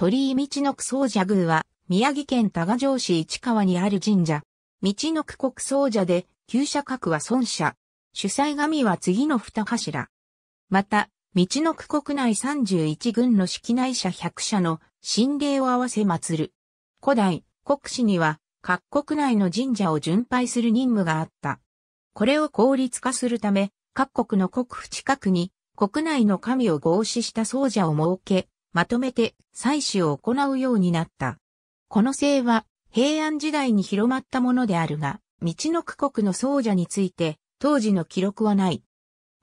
鳥居道の総社宮は、宮城県多賀城市市川にある神社。道の区国総社で、旧社格は孫社。主催神は次の二柱。また、道の区国内31軍の式内社100社の神霊を合わせ祀る。古代、国史には、各国内の神社を巡拝する任務があった。これを効率化するため、各国の国府近くに、国内の神を合祀した僧者を設け、まとめて祭祀を行うようになった。この姓は平安時代に広まったものであるが、道の区国の僧者について当時の記録はない。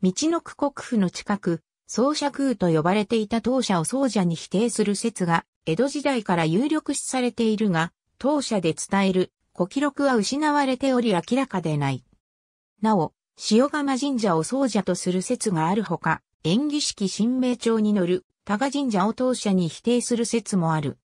道の区国府の近く、奏者空と呼ばれていた当社を僧者に否定する説が、江戸時代から有力視されているが、当社で伝える古記録は失われており明らかでない。なお、塩釜神社を僧者とする説があるほか、演技式神明帳に載る多賀神社を当社に否定する説もある。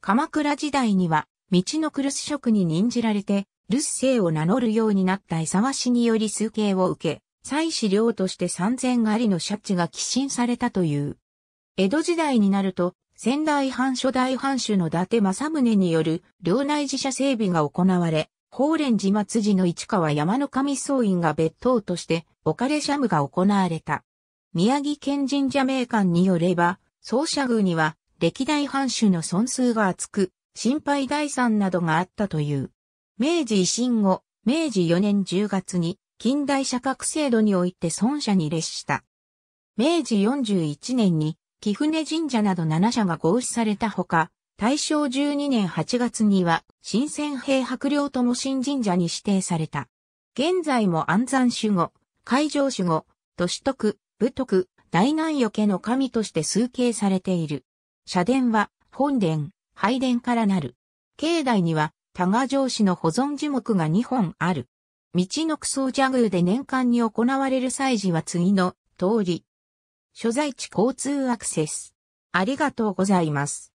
鎌倉時代には、道のクルス職に任じられて、留守姓を名乗るようになった江沢氏により数形を受け、祭祀領として三千狩りのシャチが寄進されたという。江戸時代になると、仙台藩初代藩主の伊達政宗による領内寺社整備が行われ、法蓮寺末寺の市川山の神総院が別当として、おかれ社務が行われた。宮城県神社名館によれば、宗社宮には歴代藩主の損数が厚く、心配財産などがあったという。明治維新後、明治4年10月に近代社格制度において尊社に列した。明治41年に貴船神社など7社が合祀されたほか、大正12年8月には新鮮兵白陵とも新神社に指定された。現在も安山守護、海上守護、都市徳、武徳、大南よけの神として崇敬されている。社殿は、本殿、拝殿からなる。境内には、多賀城市の保存樹木が2本ある。道の草草蛇宮で年間に行われる祭事は次の通り。所在地交通アクセス。ありがとうございます。